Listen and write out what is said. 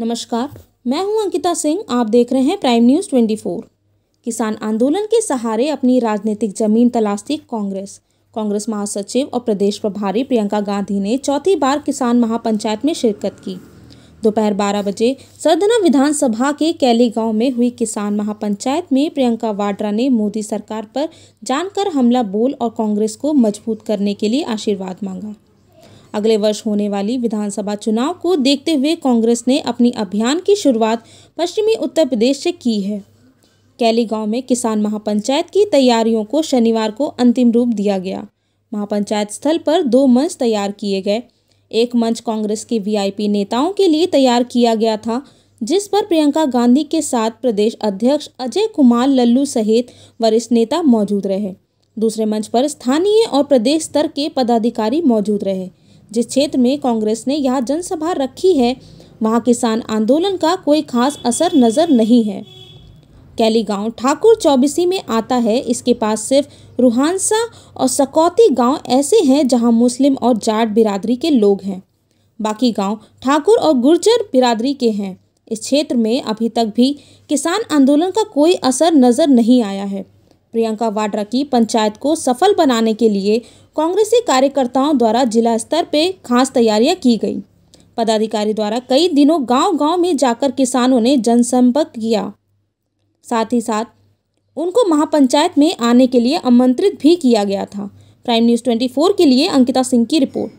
नमस्कार मैं हूं अंकिता सिंह आप देख रहे हैं प्राइम न्यूज़ 24 किसान आंदोलन के सहारे अपनी राजनीतिक जमीन तलाशती कांग्रेस कांग्रेस महासचिव और प्रदेश प्रभारी प्रियंका गांधी ने चौथी बार किसान महापंचायत में शिरकत की दोपहर बारह बजे सदना विधानसभा के कैली गांव में हुई किसान महापंचायत में प्रियंका वाड्रा ने मोदी सरकार पर जानकर हमला बोल और कांग्रेस को मजबूत करने के लिए आशीर्वाद मांगा अगले वर्ष होने वाली विधानसभा चुनाव को देखते हुए कांग्रेस ने अपनी अभियान की शुरुआत पश्चिमी उत्तर प्रदेश से की है कैली गांव में किसान महापंचायत की तैयारियों को शनिवार को अंतिम रूप दिया गया महापंचायत स्थल पर दो मंच तैयार किए गए एक मंच कांग्रेस के वीआईपी नेताओं के लिए तैयार किया गया था जिस पर प्रियंका गांधी के साथ प्रदेश अध्यक्ष अजय कुमार लल्लू सहित वरिष्ठ नेता मौजूद रहे दूसरे मंच पर स्थानीय और प्रदेश स्तर के पदाधिकारी मौजूद रहे जिस क्षेत्र में कांग्रेस ने यह जनसभा रखी है वहाँ किसान आंदोलन का कोई खास असर नज़र नहीं है कैली गांव ठाकुर चौबीसी में आता है इसके पास सिर्फ रूहानसा और सकौती गांव ऐसे हैं जहां मुस्लिम और जाट बिरादरी के लोग हैं बाकी गांव ठाकुर और गुर्जर बिरादरी के हैं इस क्षेत्र में अभी तक भी किसान आंदोलन का कोई असर नज़र नहीं आया है प्रियंका वाड्रा की पंचायत को सफल बनाने के लिए कांग्रेसी कार्यकर्ताओं द्वारा जिला स्तर पर खास तैयारियां की गई पदाधिकारी द्वारा कई दिनों गांव-गांव में जाकर किसानों ने जनसंपर्क किया साथ ही साथ उनको महापंचायत में आने के लिए आमंत्रित भी किया गया था प्राइम न्यूज़ 24 के लिए अंकिता सिंह की रिपोर्ट